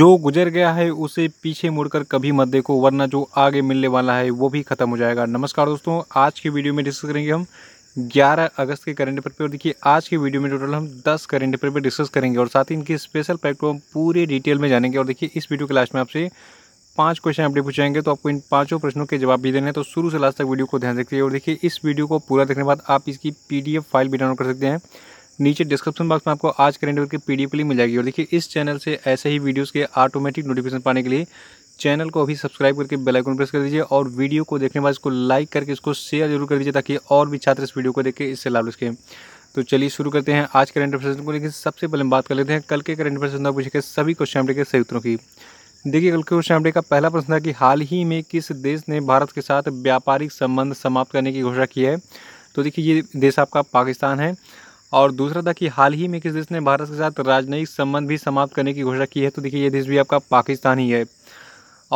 जो गुजर गया है उसे पीछे मुड़कर कभी मत देखो वरना जो आगे मिलने वाला है वो भी ख़त्म हो जाएगा नमस्कार दोस्तों आज की वीडियो में डिस्कस करेंगे हम 11 अगस्त के करंट अफेयर पे और देखिए आज की वीडियो में टोटल हम 10 करंट अफेयर पे डिस्कस करेंगे और साथ ही इनकी स्पेशल फैक्ट हम पूरे डिटेल में जानेंगे और देखिए इस वीडियो के लास्ट में आपसे पांच क्वेश्चन अपडेट पूछाएंगे तो आपको इन पांचों प्रश्नों के जवाब भी देने हैं तो शुरू से लास्ट तक वीडियो को ध्यान रखिए और देखिए इस वीडियो को पूरा देखने के बाद आप इसकी पीडीएफ फाइल भी डाउनलोड कर सकते हैं नीचे डिस्क्रिप्शन बॉक्स में आपको आज के अफेयर के पी डी मिल जाएगी और देखिए इस चैनल से ऐसे ही वीडियोज़ के ऑटोमेटिक नोटिफिकेशन पाने के लिए चैनल को अभी सब्सक्राइब करके बेल आइकन प्रेस कर दीजिए और वीडियो को देखने के बाद इसको लाइक करके इसको शेयर जरूर कर दीजिए ताकि और भी छात्र इस वीडियो को देख के इससे लाभ ले तो चलिए शुरू करते हैं आज करंट अफेयर को लेकिन सबसे पहले बात कर लेते हैं कल के करंट अफेयर में पूछे सभी क्वेश्चन अपडेट के सही उत्तरों की देखिए कल के क्वेश्चन अपडेट का पहला प्रश्न था कि हाल ही में किस देश ने भारत के साथ व्यापारिक संबंध समाप्त करने की घोषणा की है तो देखिए ये देश आपका पाकिस्तान है और दूसरा था कि हाल ही में किस देश ने भारत के साथ राजनयिक संबंध भी समाप्त करने की घोषणा की है तो देखिए ये देश भी आपका पाकिस्तान ही है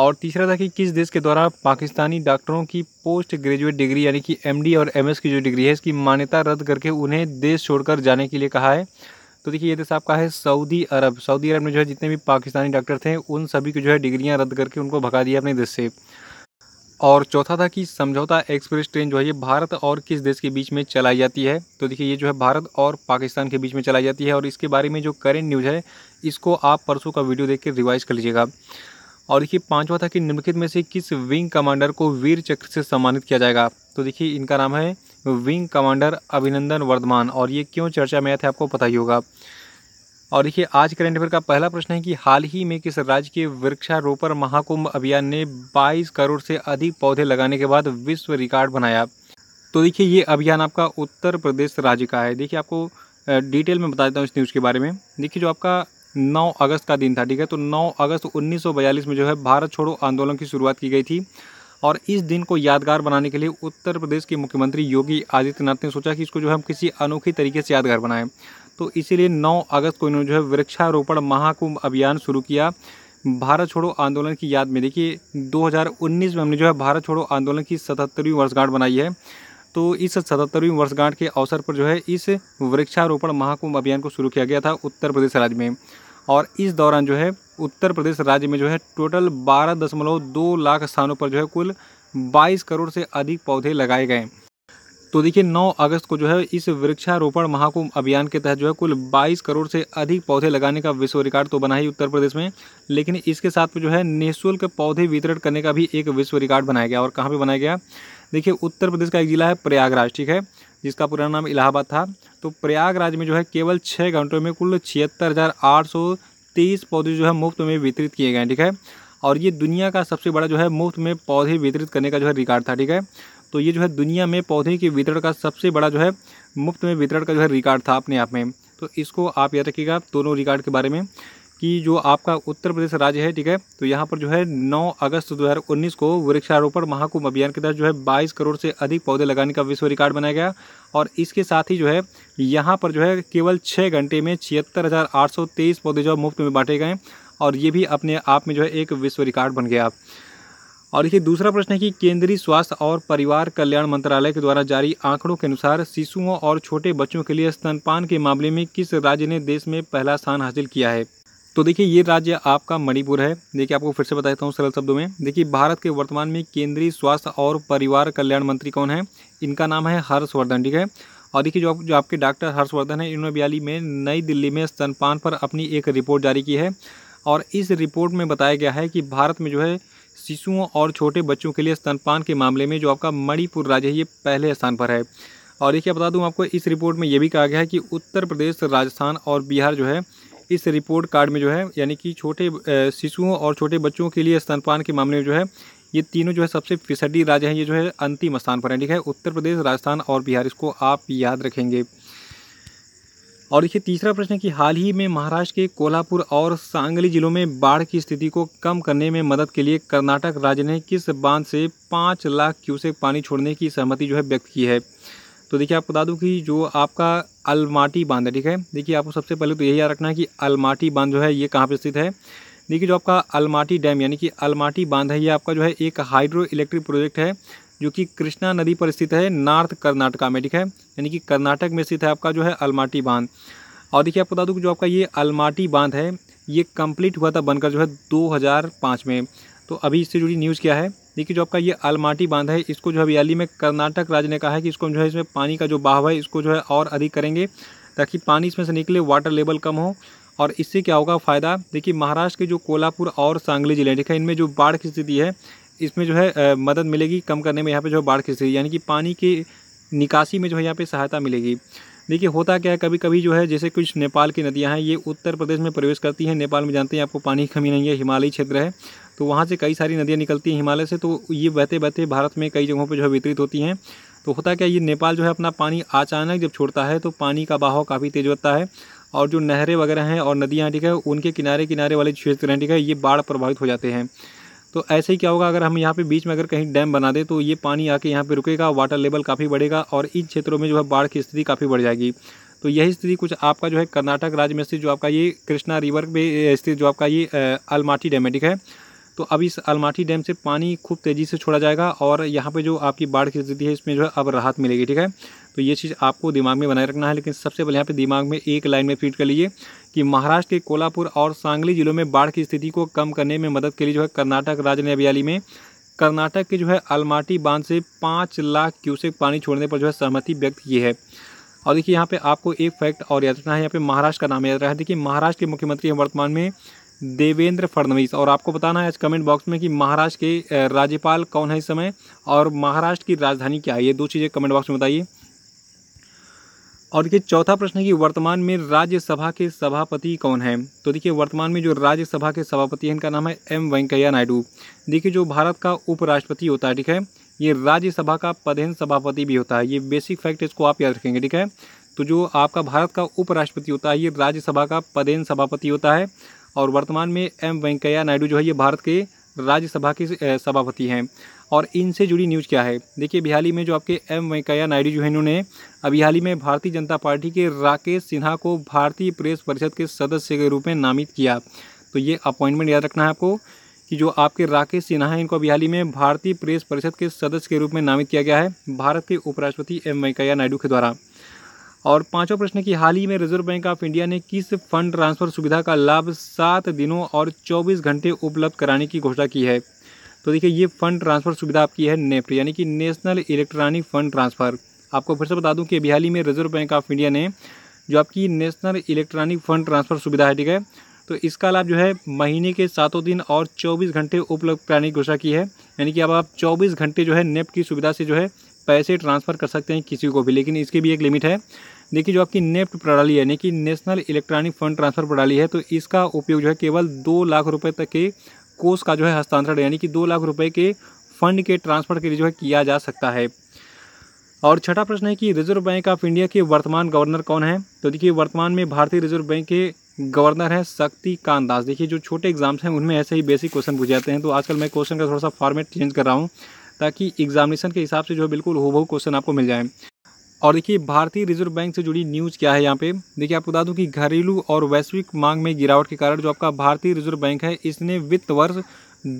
और तीसरा था कि किस देश के द्वारा पाकिस्तानी डॉक्टरों की पोस्ट ग्रेजुएट डिग्री यानी कि एम और एम की जो डिग्री है इसकी मान्यता रद्द करके उन्हें देश छोड़कर जाने के लिए कहा है तो देखिए ये देश आपका है सऊदी अरब सऊदी अरब में जो है जितने भी पाकिस्तानी डॉक्टर थे उन सभी की जो है डिग्रियाँ रद्द करके उनको भगा दिया अपने देश से और चौथा था कि समझौता एक्सप्रेस ट्रेन जो है ये भारत और किस देश के बीच में चलाई जाती है तो देखिए ये जो है भारत और पाकिस्तान के बीच में चलाई जाती है और इसके बारे में जो करेंट न्यूज़ है इसको आप परसों का वीडियो देख के रिवाइज कर लीजिएगा और देखिए पाँचवा था कि निम्नलिखित में से किस विंग कमांडर को वीर चक्र से सम्मानित किया जाएगा तो देखिए इनका नाम है विंग कमांडर अभिनंदन वर्धमान और ये क्यों चर्चा में आया था आपको पता ही होगा और देखिए आज करंट अफेयर का पहला प्रश्न है कि हाल ही में किस राज्य के वृक्षारोपण महाकुंभ अभियान ने 22 करोड़ से अधिक पौधे लगाने के बाद विश्व रिकॉर्ड बनाया तो देखिए ये अभियान आपका उत्तर प्रदेश राज्य का है देखिए आपको डिटेल में बता देता हूँ इस न्यूज़ के बारे में देखिए जो आपका 9 अगस्त का दिन था ठीक है तो 9 अगस्त 1942 में जो है भारत छोड़ो आंदोलन की शुरुआत की गई थी और इस दिन को यादगार बनाने के लिए उत्तर प्रदेश के मुख्यमंत्री योगी आदित्यनाथ ने सोचा कि इसको जो है हम किसी अनोखी तरीके से यादगार बनाएं तो इसीलिए 9 अगस्त को इन्होंने जो है वृक्षारोपण महाकुंभ अभियान शुरू किया भारत छोड़ो आंदोलन की याद में देखिए 2019 में हमने जो है भारत छोड़ो आंदोलन की सतहत्तरवीं वर्षगांठ बनाई है तो इस सतहत्तरवीं वर्षगांठ के अवसर पर जो है इस वृक्षारोपण महाकुंभ अभियान को शुरू किया गया था उत्तर प्रदेश राज्य में और इस दौरान जो है उत्तर प्रदेश राज्य में जो है टोटल बारह दशमलव दो लाख स्थानों पर जो है कुल बाईस करोड़ से अधिक पौधे लगाए गए तो देखिए 9 अगस्त को जो है इस वृक्षारोपण महाकुंभ अभियान के तहत जो है कुल 22 करोड़ से अधिक पौधे लगाने का विश्व रिकॉर्ड तो बना ही उत्तर प्रदेश में लेकिन इसके साथ में जो है निःशुल्क पौधे वितरण करने का भी एक विश्व रिकॉर्ड बनाया गया और कहाँ पर बनाया गया देखिए उत्तर प्रदेश का एक जिला है प्रयागराज ठीक है जिसका पुराना नाम इलाहाबाद था तो प्रयागराज में जो है केवल छः घंटों में कुल छिहत्तर हज़ार आठ सौ तेईस पौधे जो है मुफ्त में वितरित किए गए ठीक है और ये दुनिया का सबसे बड़ा जो है मुफ्त में पौधे वितरित करने का जो है रिकॉर्ड था ठीक है तो ये जो है दुनिया में पौधे के वितरण का सबसे बड़ा जो है मुफ्त में वितरण का जो है रिकॉर्ड था अपने आप में तो इसको आप याद रखिएगा दोनों रिकॉर्ड के बारे में कि जो आपका उत्तर प्रदेश राज्य है ठीक है तो यहाँ पर जो है 9 अगस्त 2019 को वृक्षारोपण महाकुंभ अभियान के तहत जो है 22 करोड़ से अधिक पौधे लगाने का विश्व रिकॉर्ड बनाया गया और इसके साथ ही जो है यहाँ पर जो है केवल छः घंटे में छिहत्तर पौधे जो है मुफ्त में बांटे गए और ये भी अपने आप में जो है एक विश्व रिकॉर्ड बन गया और देखिए दूसरा प्रश्न है कि केंद्रीय स्वास्थ्य और परिवार कल्याण मंत्रालय के द्वारा जारी आंकड़ों के अनुसार शिशुओं और छोटे बच्चों के लिए स्तनपान के मामले में किस राज्य ने देश में पहला स्थान हासिल किया है तो देखिए ये राज्य आपका मणिपुर है देखिए आपको फिर से बता देता हूँ सरल शब्दों में देखिए भारत के वर्तमान में केंद्रीय स्वास्थ्य और परिवार कल्याण मंत्री कौन है इनका नाम है हर्षवर्धन ठीक है और देखिए जो जो आपके डॉक्टर हर्षवर्धन है इन्होंने बयाली में नई दिल्ली में स्तनपान पर अपनी एक रिपोर्ट जारी की है और इस रिपोर्ट में बताया गया है कि भारत में जो है शिशुओं और छोटे बच्चों के लिए स्तनपान के मामले में जो आपका मणिपुर राज्य है ये पहले स्थान पर है और देखिए बता दूं आपको इस रिपोर्ट में ये भी कहा गया है कि उत्तर प्रदेश राजस्थान और बिहार जो है इस रिपोर्ट कार्ड में जो है यानी कि छोटे शिशुओं और छोटे बच्चों के लिए स्तनपान के मामले में जो है ये तीनों जो है सबसे फिसड्डी राज्य हैं ये जो है अंतिम स्थान पर है ठीक है उत्तर प्रदेश राजस्थान और बिहार इसको आप याद रखेंगे और देखिए तीसरा प्रश्न है कि हाल ही में महाराष्ट्र के कोल्हापुर और सांगली जिलों में बाढ़ की स्थिति को कम करने में मदद के लिए कर्नाटक राज्य ने किस बांध से पाँच लाख क्यूसेक पानी छोड़ने की सहमति जो है व्यक्त की है तो देखिए आपको बता दूँ कि जो आपका अलमाटी बांध है ठीक है देखिए आपको सबसे पहले तो यही याद रखना है कि अलमाटी बांध जो है ये कहाँ पर स्थित है देखिए जो आपका अलमाटी डैम यानी कि अलमाटी बांध है ये आपका जो है एक हाइड्रो इलेक्ट्रिक प्रोजेक्ट है जो कि कृष्णा नदी पर स्थित है नॉर्थ कर्नाटका में ठीक है यानी कि कर्नाटक में स्थित है आपका जो है अलमाटी बांध और देखिए आपको बता दूँ जो आपका ये अलमाटी बांध है ये कंप्लीट हुआ था बनकर जो है 2005 में तो अभी इससे जुड़ी न्यूज़ क्या है देखिए जो आपका ये अलमाटी बांध है इसको जो है अभी में कर्नाटक राज्य ने कहा है कि इसको जो है इसमें पानी का जो बहाव है इसको जो है और अधिक करेंगे ताकि पानी इसमें से निकले वाटर लेवल कम हो और इससे क्या होगा फ़ायदा देखिए महाराष्ट्र के जो कोल्हापुर और सांगली जिले ठीक है इनमें जो बाढ़ की स्थिति है इसमें जो है मदद मिलेगी कम करने में यहाँ पे जो है बाढ़ की स्थिति यानी कि पानी की निकासी में जो है यहाँ पे सहायता मिलेगी देखिए होता क्या है कभी कभी जो है जैसे कुछ नेपाल की नदियाँ हैं ये उत्तर प्रदेश में प्रवेश करती हैं नेपाल में जानते हैं आपको पानी की कमी नहीं है हिमालयी क्षेत्र है तो वहाँ से कई सारी नदियाँ निकलती हैं हिमालय से तो ये बहते बहते भारत में कई जगहों पर जो है वितरित होती हैं तो होता क्या ये नेपाल जो है अपना पानी अचानक जब छोड़ता है तो पानी का बहाव काफ़ी तेज़ होता है और जो नहरें वगैरह हैं और नदियाँ ठीक है उनके किनारे किनारे वाले क्षेत्र हैं ठीक है ये बाढ़ प्रभावित हो जाते हैं तो ऐसे ही क्या होगा अगर हम यहाँ पे बीच में अगर कहीं डैम बना दें तो ये पानी आके यहाँ पे रुकेगा वाटर लेवल काफ़ी बढ़ेगा और इन क्षेत्रों में जो है बाढ़ की स्थिति काफ़ी बढ़ जाएगी तो यही स्थिति कुछ आपका जो है कर्नाटक राज्य में स्थित जो आपका ये कृष्णा रिवर में स्थित जो आपका ये अलमाटी डैम है ठीक है तो अब इस अलमाटी डैम से पानी खूब तेज़ी से छोड़ा जाएगा और यहाँ पे जो आपकी बाढ़ की स्थिति है इसमें जो है अब राहत मिलेगी ठीक है तो ये चीज़ आपको दिमाग में बनाए रखना है लेकिन सबसे पहले यहाँ पे दिमाग में एक लाइन में फीड कर लीजिए कि महाराष्ट्र के कोल्हापुर और सांगली जिलों में बाढ़ की स्थिति को कम करने में मदद के लिए जो है कर्नाटक राज्य ने अभियाली में कर्नाटक के जो है अलमाटी बांध से पाँच लाख क्यूसेक पानी छोड़ने पर जो है सहमति व्यक्त की है और देखिए यहाँ पे आपको एक फैक्ट और याद रखना है यहाँ पे महाराष्ट्र का नाम याद रखा है देखिए महाराष्ट्र के मुख्यमंत्री हैं वर्तमान में देवेंद्र फडणवीस और आपको बताना है आज कमेंट बॉक्स में कि महाराष्ट्र के राज्यपाल कौन है इस समय और महाराष्ट्र की राजधानी क्या है ये दो चीज़ें कमेंट बॉक्स में बताइए और देखिए चौथा प्रश्न है कि वर्तमान में राज्यसभा के सभापति कौन है तो देखिए वर्तमान में जो राज्यसभा के सभापति हैं इनका नाम है एम वेंकैया नायडू देखिए जो भारत का उपराष्ट्रपति होता है ठीक है ये राज्यसभा का पदेन सभापति भी होता है ये बेसिक फैक्ट इसको आप याद रखेंगे ठीक है तो जो आपका भारत का उपराष्ट्रपति होता है ये राज्यसभा का पदेन सभापति होता है और वर्तमान में एम वेंकैया नायडू जो है ये भारत के राज्यसभा की सभापति हैं और इनसे जुड़ी न्यूज़ क्या है देखिए बिहाली में जो आपके एम वेंकैया नायडू जो है इन्होंने अभी हाल ही में भारतीय जनता पार्टी के राकेश सिन्हा को भारतीय प्रेस परिषद के सदस्य के रूप में नामित किया तो ये अपॉइंटमेंट याद रखना है आपको कि जो आपके राकेश सिन्हा हैं इनको अभी में भारतीय प्रेस परिषद के सदस्य के रूप में नामित किया गया है भारत के उपराष्ट्रपति एम वेंकैया नायडू के द्वारा और पांचवा प्रश्न कि हाल ही में रिजर्व बैंक ऑफ इंडिया ने किस फंड ट्रांसफर सुविधा का लाभ सात दिनों और चौबीस घंटे उपलब्ध कराने की घोषणा की है तो देखिए ये फंड ट्रांसफ़र सुविधा आपकी है नेफ्ट यानी कि नेशनल इलेक्ट्रॉनिक फंड ट्रांसफ़र आपको फिर से बता दूं कि अभी हाल ही में रिजर्व बैंक ऑफ इंडिया ने जो आपकी नेशनल इलेक्ट्रॉनिक फंड ट्रांसफ़र सुविधा है ठीक है तो इसका लाभ जो है महीने के सातों दिन और चौबीस घंटे उपलब्ध कराने की घोषणा की है यानी कि अब आप चौबीस घंटे जो है नेफ्ट की सुविधा से जो है पैसे ट्रांसफ़र कर सकते हैं किसी को भी लेकिन इसकी भी एक लिमिट है देखिए जो आपकी नेफ्ट प्रणाली यानी कि नेशनल इलेक्ट्रॉनिक फंड ट्रांसफ़र प्रणाली है तो इसका उपयोग जो है केवल दो लाख रुपये तक के कोष का जो है हस्तांतरण यानी कि दो लाख रुपये के फंड के ट्रांसफ़र के लिए जो है किया जा सकता है और छठा प्रश्न है कि रिजर्व बैंक ऑफ इंडिया के वर्तमान गवर्नर कौन है तो देखिए वर्तमान में भारतीय रिजर्व बैंक के गवर्नर हैं शक्ति कांत दास देखिए जो छोटे एग्जाम्स हैं उनमें ऐसे ही बेसिक क्वेश्चन पूछे जाते हैं तो आजकल मैं क्वेश्चन का थोड़ा सा फॉर्मेट चेंज कर रहा हूँ ताकि एग्जामिनेशन के हिसाब से जो है बिल्कुल हो क्वेश्चन आपको मिल जाए और देखिए भारतीय रिजर्व बैंक से जुड़ी न्यूज़ क्या है यहाँ पे देखिए आपको बता दूँ कि घरेलू और वैश्विक मांग में गिरावट के कारण जो आपका भारतीय रिजर्व बैंक है इसने वित्त वर्ष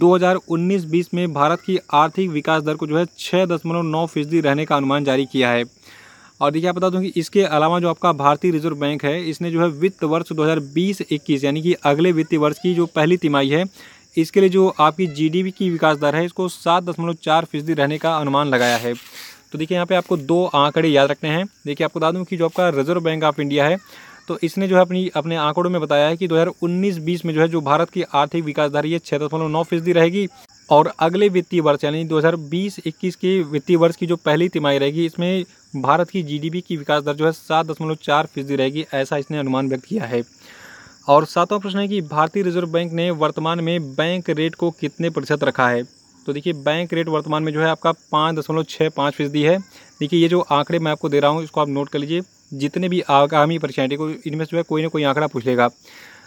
2019-20 में भारत की आर्थिक विकास दर को जो है छः दशमलव नौ फीसदी रहने का अनुमान जारी किया है और देखिए आप बता दूँ कि इसके अलावा जो आपका भारतीय रिजर्व बैंक है इसने जो है वित्त वर्ष 2020-21 यानी कि अगले वित्तीय वर्ष की जो पहली तिमाही है इसके लिए जो आपकी जीडीपी की विकास दर है इसको सात दशमलव चार फीसदी रहने का अनुमान लगाया है तो देखिए यहाँ पे आपको दो आंकड़े याद रखने हैं देखिए आपको बता दूँ कि जो आपका रिजर्व बैंक ऑफ इंडिया है तो इसने जो है अपनी अपने आंकड़ों में बताया है कि 2019-20 में जो है जो भारत की आर्थिक विकास दर ये छः दशमलव नौ फीसदी रहेगी और अगले वित्तीय वर्ष यानी 2020-21 के वित्तीय वर्ष की जो पहली तिमाही रहेगी इसमें भारत की जीडीपी की विकास दर जो है सात दशमलव चार फीसदी रहेगी ऐसा इसने अनुमान व्यक्त किया है और सातवां प्रश्न है कि भारतीय रिजर्व बैंक ने वर्तमान में बैंक रेट को कितने प्रतिशत रखा है तो देखिए बैंक रेट वर्तमान में जो है आपका पाँच दशमलव छः पाँच फीसदी है देखिए ये जो आंकड़े मैं आपको दे रहा हूँ इसको आप नोट कर लीजिए जितने भी आगामी परेशानी को इनमें से जो है कोई ना कोई आंकड़ा पूछ लेगा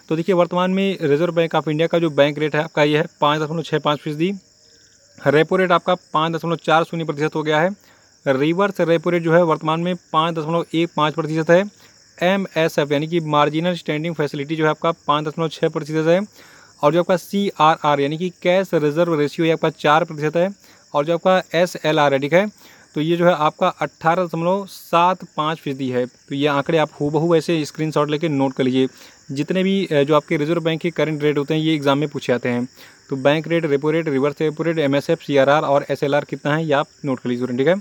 तो देखिए वर्तमान में रिजर्व बैंक ऑफ इंडिया का जो बैंक रेट है आपका ये है पाँच दशमलव छः पाँच फीसदी रेपो रेट आपका पाँच दशमलव चार शून्य प्रतिशत हो गया है रिवर्स रेपो रेट जो है वर्तमान में पाँच दशमलव एक पाँच प्रतिशत है एम एस एफ यानी कि मार्जिनल स्टैंडिंग फैसिलिटी जो है आपका पाँच दशमलव छः प्रतिशत है और जो आपका सी आर आर यानी कि कैश रिजर्व रेशियो ये आपका चार प्रतिशत है और जो आपका एस एल आर है ठीक है तो ये जो है आपका अट्ठारह दशमलव सात पाँच फीसदी है तो ये आंकड़े आप हूबहू ऐसे स्क्रीन शॉट लेकर नोट कर लीजिए जितने भी जो आपके रिजर्व बैंक के करंट रेट होते हैं ये एग्जाम में पूछे जाते हैं तो bank rate repo rate reverse repo rate M S F C R R और एस एल आर कितना है ये आप नोट कर लीजिए ठीक है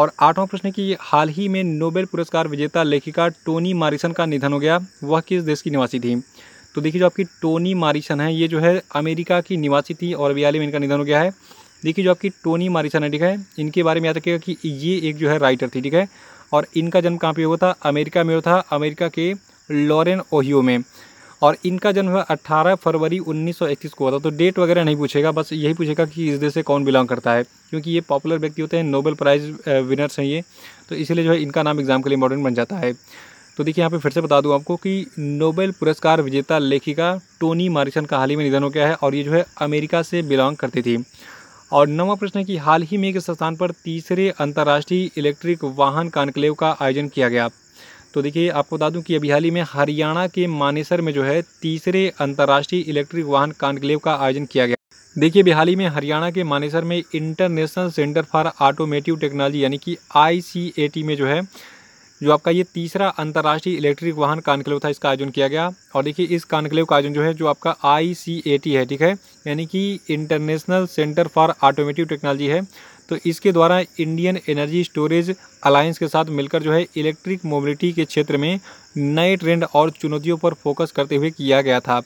और आठवां प्रश्न कि हाल ही में नोबेल पुरस्कार विजेता लेखिका टोनी मारिसन का निधन हो गया वह किस देश की निवासी थी तो देखिए जो आपकी टोनी मारिसन है ये जो है अमेरिका की निवासी थी और बयाली में इनका निधन हो गया है देखिए जो आपकी टोनी मारिसन है ठीक है इनके बारे में याद रखिएगा कि ये एक जो है राइटर थी ठीक है और इनका जन्म कहाँ पे हुआ था अमेरिका में हुआ था अमेरिका के लॉरेन ओहियो में और इनका जन्म हुआ अट्ठारह फरवरी उन्नीस को हुआ था तो डेट वगैरह नहीं पूछेगा बस यही पूछेगा कि इस देश से कौन बिलोंग करता है क्योंकि ये पॉपुलर व्यक्ति होते हैं नोबेल प्राइज़ विनर्स हैं ये तो इसीलिए जो है इनका नाम एग्जाम के लिए इंपॉर्टेंट बन जाता है तो देखिए यहाँ पे फिर से बता दूँ आपको कि नोबेल पुरस्कार विजेता लेखिका टोनी मारिसन का हाल ही में निधन हो गया है और ये जो है अमेरिका से बिलोंग करती थी और नवा प्रश्न है कि हाल ही में किस स्थान पर तीसरे अंतर्राष्ट्रीय इलेक्ट्रिक वाहन कॉन्क्लेव का आयोजन किया गया तो देखिए आपको बता दूं कि अभी हाल ही में हरियाणा के मानेसर में जो है तीसरे अंतर्राष्ट्रीय इलेक्ट्रिक वाहन कॉन्क्लेव का आयोजन किया गया देखिए अभी हाल ही में हरियाणा के मानेसर में international centre for automotive technology यानी कि आई में जो है जो आपका ये तीसरा अंतर्राष्ट्रीय इलेक्ट्रिक वाहन कॉन्क्लेव था इसका आयोजन किया गया और देखिए इस कॉन्क्लेव का आयोजन जो है जो आपका आई है ठीक है यानी कि international centre for automotive technology है तो इसके द्वारा इंडियन एनर्जी स्टोरेज अलायंस के साथ मिलकर जो है इलेक्ट्रिक मोबिलिटी के क्षेत्र में नए ट्रेंड और चुनौतियों पर फोकस करते हुए किया गया था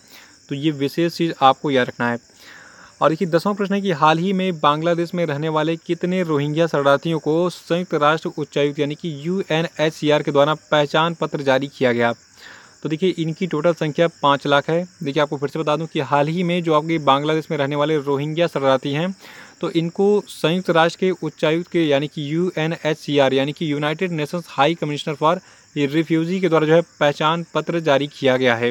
तो ये विशेष चीज़ आपको याद रखना है और देखिए दसवां प्रश्न है कि हाल ही में बांग्लादेश में रहने वाले कितने रोहिंग्या शरणार्थियों को संयुक्त राष्ट्र उच्चायुक्त यानी कि यू के द्वारा पहचान पत्र जारी किया गया तो देखिए इनकी टोटल संख्या पाँच लाख है देखिए आपको फिर से बता दूं कि हाल ही में जो आपके बांग्लादेश में रहने वाले रोहिंग्या शरणार्थी हैं तो इनको संयुक्त राष्ट्र के उच्चायुक्त के यानी कि यू यानी कि United Nations High Commissioner for Refugee के द्वारा जो है पहचान पत्र जारी किया गया है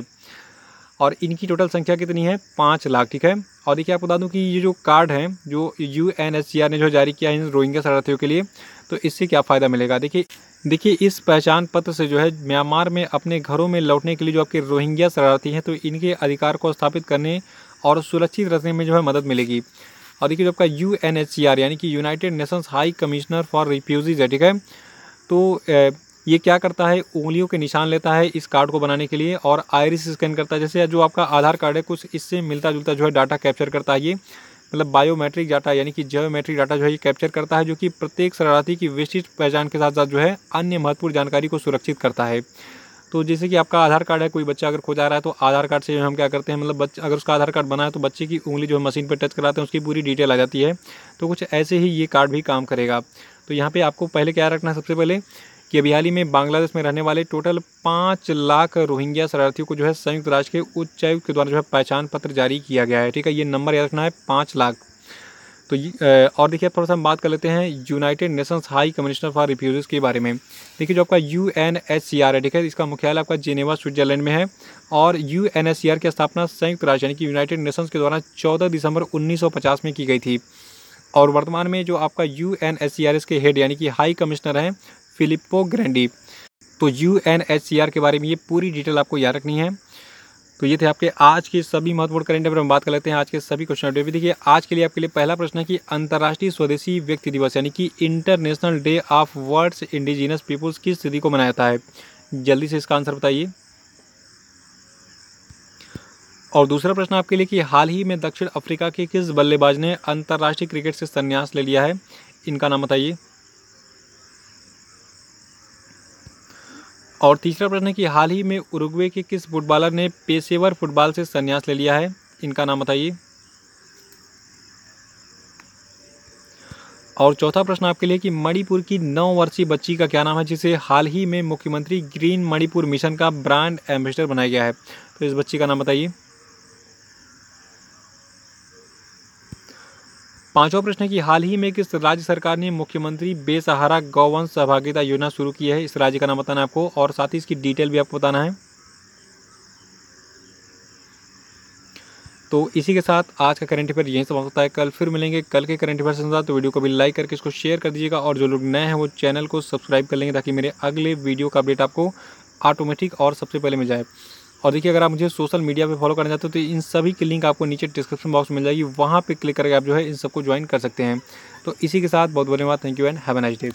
और इनकी टोटल संख्या कितनी है पाँच लाख ठीक है और देखिए आपको बता दूं कि ये जो कार्ड है जो U N S C R ने जो जारी किया है इन रोहिंग्या शरणार्थियों के लिए तो इससे क्या फ़ायदा मिलेगा देखिए देखिए इस पहचान पत्र से जो है म्यांमार में अपने घरों में लौटने के लिए जो आपके रोहिंग्या शरणार्थी हैं तो इनके अधिकार को स्थापित करने और सुरक्षित रखने में जो है मदद मिलेगी और देखिए जो आपका U N H C R यानी कि United Nations High Commissioner for Refugees है ठीक है तो ये क्या करता है उंगलियों के निशान लेता है इस कार्ड को बनाने के लिए और आयरिस स्कैन करता है जैसे जो आपका आधार कार्ड है कुछ इससे मिलता जुलता जो है डाटा कैप्चर करता है ये मतलब बायोमेट्रिक डाटा यानी कि जियोमेट्रिक डाटा जो है ये कैप्चर करता है जो कि प्रत्येक शरारती की विशिष्ट पहचान के साथ साथ जो है अन्य महत्वपूर्ण जानकारी को सुरक्षित करता है तो जैसे कि आपका आधार कार्ड है कोई बच्चा अगर खो जा रहा है तो आधार कार्ड से जो हम क्या करते हैं मतलब बच्चा अगर उसका आधार कार्ड बना है तो बच्चे की उंगली जो है मशीन पर टच कराते हैं उसकी पूरी डिटेल आ जाती है तो कुछ ऐसे ही ये कार्ड भी काम करेगा तो यहाँ पे आपको पहले क्या रखना है सबसे पहले कि अभी हाल ही में बांग्लादेश में रहने वाले टोटल पाँच लाख रोहिंग्या शरणार्थियों को जो है संयुक्त राष्ट्र के उच्चायुक्त के द्वारा जो है पहचान पत्र जारी किया गया है ठीक है ये नंबर याद रखना है पाँच लाख तो और देखिए थोड़ा सा हम बात कर लेते हैं United Nations High Commissioner for Refugees के बारे में देखिए जो आपका यू है ठीक है इसका मुख्यालय आपका जेनेवा स्विट्जरलैंड में है और यू की स्थापना संयुक्त राष्ट्र यानी कि यूनाइटेड नेशंस के द्वारा चौदह दिसंबर उन्नीस में की गई थी और वर्तमान में जो आपका U N S C R S के हेड यानी कि हाई कमिश्नर हैं फिलिप्पो ग्रैंडी तो U N H C R के बारे में ये पूरी डिटेल आपको याद रखनी है तो ये थे आपके आज के सभी महत्वपूर्ण करेंट अफेयर हम बात कर लेते हैं आज के सभी क्वेश्चन अपडेट भी देखिए आज के लिए आपके लिए पहला प्रश्न है कि अंतर्राष्ट्रीय स्वदेशी व्यक्ति दिवस यानी कि International Day of World's Indigenous Peoples किस तिथि को मनाया जाता है जल्दी से इसका आंसर बताइए और दूसरा प्रश्न आपके लिए कि हाल ही में दक्षिण अफ्रीका के किस बल्लेबाज ने अंतर्राष्ट्रीय क्रिकेट से संन्यास ले लिया है इनका नाम बताइए और तीसरा प्रश्न है कि हाल ही में उरुग्वे के किस फुटबॉलर ने पेशेवर फुटबॉल से संन्यास ले लिया है इनका नाम बताइए और चौथा प्रश्न आपके लिए कि मणिपुर की नौ वर्षीय बच्ची का क्या नाम है जिसे हाल ही में मुख्यमंत्री ग्रीन मणिपुर मिशन का ब्रांड एम्बेसडर बनाया गया है तो इस बच्ची का नाम बताइए पांचवा प्रश्न है कि हाल ही में किस राज्य सरकार ने मुख्यमंत्री बेसहारा गौवंश सहभागिता योजना शुरू की है इस राज्य का नाम बताना है आपको और साथ ही इसकी डिटेल भी आपको बताना है तो इसी के साथ आज का करंट अफेयर यहीं समाप्त होता है कल फिर मिलेंगे कल के करंट अफेयर के तो वीडियो को भी लाइक करके इसको शेयर कर दीजिएगा और जो लोग नए हैं वो चैनल को सब्सक्राइब कर लेंगे ताकि मेरे अगले वीडियो का अपडेट आपको ऑटोमेटिक और सबसे पहले मिल जाए और देखिए अगर आप मुझे सोशल मीडिया पे फॉलो करना चाहते हो तो इन सभी की लिंक आपको नीचे डिस्क्रिप्शन बॉक्स में मिल जाएगी वहाँ पे क्लिक करके आप जो है इन सबको ज्वाइन कर सकते हैं तो इसी के साथ बहुत बहुत धन्यवाद thank you and have a nice day